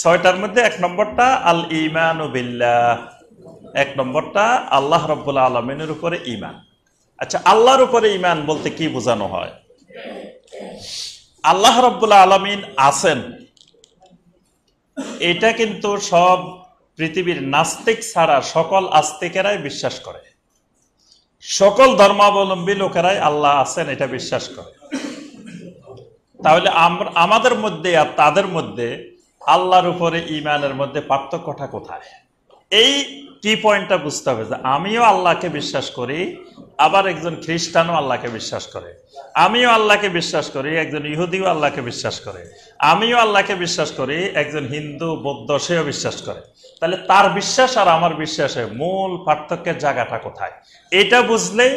ছয়টার মধ্যে এক নম্বরটা আল ইমান বিল্লাহ এক নম্বরটা আল্লাহ রব্বুল্লা আলমিনের উপরে ইমান আচ্ছা আল্লাহর উপরে ইমান বলতে কি বোঝানো হয় আল্লাহ রব্বুল্লা আলমিন আছেন এটা কিন্তু সব পৃথিবীর নাস্তিক ছাড়া সকল আস্তিকেরাই বিশ্বাস করে সকল ধর্মাবলম্বী লোকেরাই আল্লাহ আছেন এটা বিশ্বাস করে তাহলে আমাদের মধ্যে আর তাদের মধ্যে আল্লাহর উপরে ইমানের মধ্যে পার্থক্যটা কোথায় এই কি পয়েন্টটা বুঝতে হবে যে আমিও আল্লাহকে বিশ্বাস করি আবার একজন খ্রিস্টানও আল্লাহকে বিশ্বাস করে আমিও আল্লাহকে বিশ্বাস করি একজন ইহুদিও আল্লাহকে বিশ্বাস করে আমিও আল্লাহকে বিশ্বাস করি একজন হিন্দু বৌদ্ধ সেও বিশ্বাস করে তাহলে তার বিশ্বাস আর আমার বিশ্বাসে মূল পার্থক্যের জায়গাটা কোথায় এটা বুঝলেই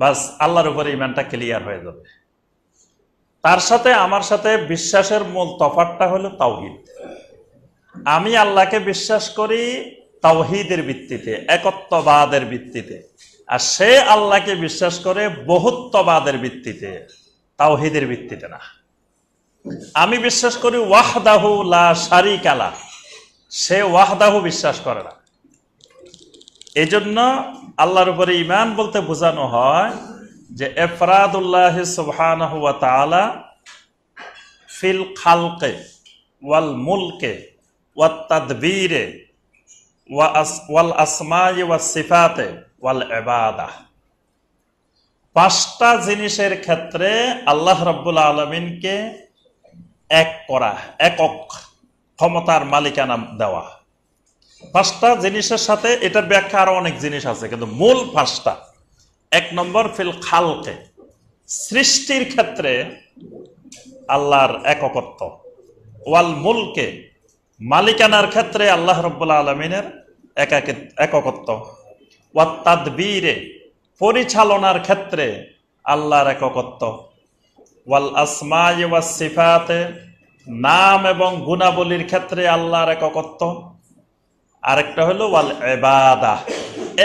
বাস আল্লাহর উপরে ইমানটা ক্লিয়ার হয়ে যাবে তার সাথে আমার সাথে বিশ্বাসের মূল তফাতটা হলো তাওহিদ আমি আল্লাহকে বিশ্বাস করি তাওহিদের ভিত্তিতে একত্ববাদের ভিত্তিতে আর সে আল্লাহকে বিশ্বাস করে বহুত্ববাদের ভিত্তিতে তাওহিদের ভিত্তিতে না আমি বিশ্বাস করি ওয়াহদাহু লা সারিকালা সে ওয়াহদাহু বিশ্বাস করে না এজন্য আল্লাহর উপরে ইমান বলতে বোঝানো হয় যে এফরাদুল্লাহ সুবহান হুয়া তালা ফিল খালকে ওয়াল মুলকে ওয়া তদবীরে ওয়াল আসমাই ওয়া সিফাতে ওয়াল এবাদা পাঁচটা জিনিসের ক্ষেত্রে আল্লাহ রব্বুল আলমিনকে এক করা একক ক্ষমতার মালিকানা দেওয়া পাঁচটা জিনিসের সাথে এটার ব্যাখ্যা আরো অনেক জিনিস আছে কিন্তু মূল পাঁচটা এক নম্বর ফিল খালকে সৃষ্টির ক্ষেত্রে আল্লাহর এককত্ব ওয়াল মুলকে মালিকানার ক্ষেত্রে আল্লাহ রব্বুল্লা আলমিনের এককত্ব ওয়া তাদবীরে পরিচালনার ক্ষেত্রে আল্লাহর এককত্ব ওয়াল আসমাই ওয়া সিফাতে নাম এবং গুণাবলীর ক্ষেত্রে আল্লাহর এককত্ব আরেকটা হলো ওয়াল এবাদা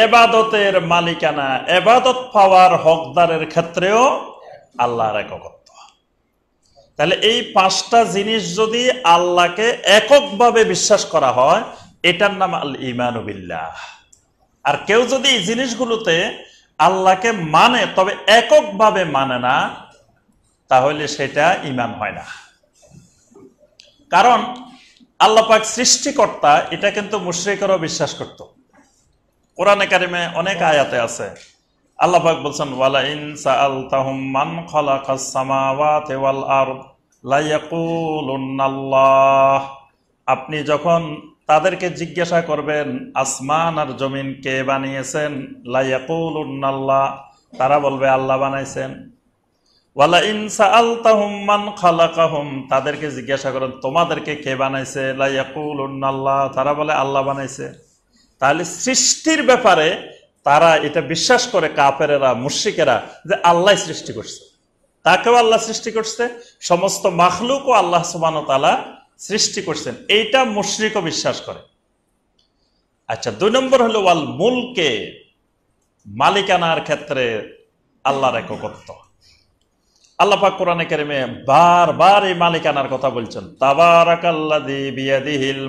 এবাদতের মালিকানা এবাদত পাওয়ার হকদারের ক্ষেত্রেও আল্লাহর এককত্ব তাহলে এই পাঁচটা জিনিস যদি আল্লাহকে এককভাবে বিশ্বাস করা হয় এটার নাম আল ইমানুবিল্লাহ আর কেউ যদি এই জিনিসগুলোতে আল্লাহকে মানে তবে এককভাবে মানে না তাহলে সেটা ইমান হয় না কারণ আল্লাপাক সৃষ্টিকর্তা এটা কিন্তু মুশ্রিকরাও বিশ্বাস করতো কোরআনে কারিমে অনেক আয়াতে আছে আল্লাহ পাক বলছেন ওয়ালা ইনসা আল তাহম মান খালাকাস সামাওয়াতি ওয়াল আরদ লাইয়াকুলুন্নাল্লাহ আপনি যখন তাদেরকে জিজ্ঞাসা করবেন আসমান আর জমিন কে বানিয়েছেন লাইয়াকুলুন্নাল্লাহ তারা বলবে আল্লাহ বানাইছেন ওয়ালা ইনসা আল তাহম মান খালাকাহুম তাদেরকে জিজ্ঞাসা করেন তোমাদেরকে কে বানাইছে লাইয়াকুলুন্নাল্লাহ তারা বলে আল্লাহ বানাইছে তাহলে সৃষ্টির ব্যাপারে তারা এটা বিশ্বাস করে কাপেরেরা মুর্শিকেরা যে আল্লাহ সৃষ্টি করছে তাকেও আল্লাহ সৃষ্টি করছে সমস্ত মাখলুকও আল্লাহ সুবান তালা সৃষ্টি করছেন এইটা মুশ্রিকও বিশ্বাস করে আচ্ছা দুই নম্বর হলো ওয়াল মুলকে মালিকানার ক্ষেত্রে আল্লাহর এক আল্লাহ পাক কোরআনে কেরিমে বারবার এই মালিকানার কথা বলছেন তাবার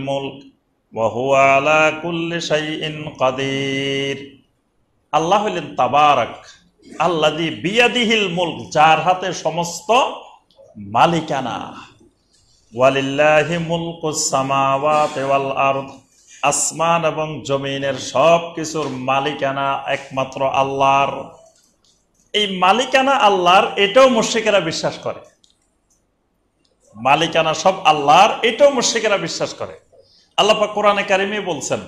মুলক ওয়াহুয়া আলা কুল্লি শাইইন আল্লাহ হলেন তাবারাক আল্লাদি বিয়াদিহিল মুলক যার হাতে সমস্ত মালিকানা ওয়ালিল্লাহি মুলকুস সামাওয়াতি ওয়াল আরদ আসমান এবং জমিনের সব কিছুর মালিকানা একমাত্র আল্লাহর এই মালিকানা আল্লাহর এটাও মুশ্রিকেরা বিশ্বাস করে মালিকানা সব আল্লাহর এটাও মুশ্রিকেরা বিশ্বাস করে আল্লাপা কোরআনে কারিমে বলছেন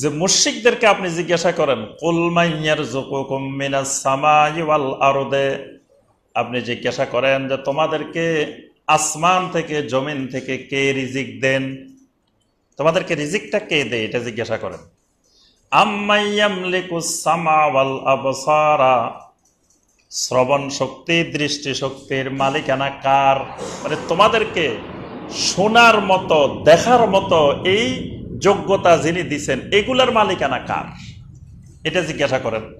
যে মুর্শিকদেরকে আপনি জিজ্ঞাসা করেন সামাইওয়াল আরদে আপনি জিজ্ঞাসা করেন যে তোমাদেরকে আসমান থেকে জমিন থেকে কে রিজিক দেন তোমাদেরকে রিজিকটা কে দেয় এটা জিজ্ঞাসা করেন শ্রবণ শক্তি দৃষ্টি শক্তির মালিকানা কার মানে তোমাদেরকে শোনার মতো দেখার মতো এই যোগ্যতা যিনি দিছেন এগুলার মালিকানা কার এটা জিজ্ঞাসা করেন